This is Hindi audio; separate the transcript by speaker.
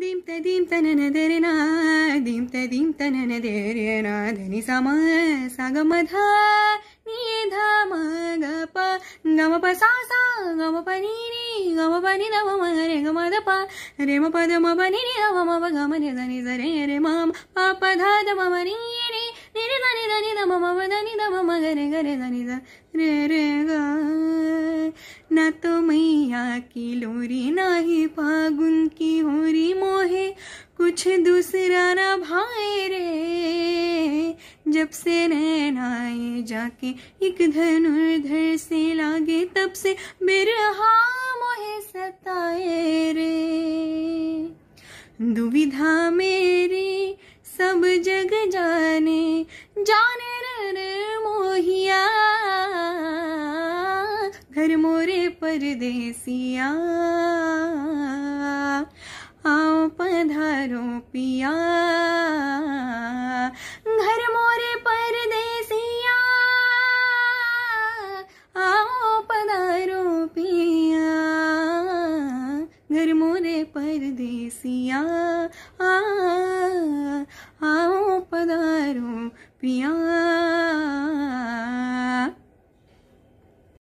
Speaker 1: dim ta dim ta na na de re na dim ta dim ta na na de re na de ni sa ma sa ga ma dha ni dha ma ga pa ga ma pa sa sa ga ma pa ni ni ga ma pa ni da ma ma re ga ma da pa re ma pa da ma pa ni ni da ma ma pa ga ma ni da ni da re re ma pa pa dha da ma ma ni ni ni re da ni da ni da ma ma pa da ni da ma ma ga re ga re da ni da रे रे गा ना तो मैया की लोरी ना ही फागुन कुछ दूसरा ना भाई रे जब से नैनाए जाके एक धनुर्धर से लागे तब से बिरहा मोहे सताए रे दुविधा मेरी सब जग जाने जाने रे मोहिया घर मोरे परदेसिया करो पिया घर मोरे पर आओ पधारो पिया घर मोरे पर आओ पधारो पिया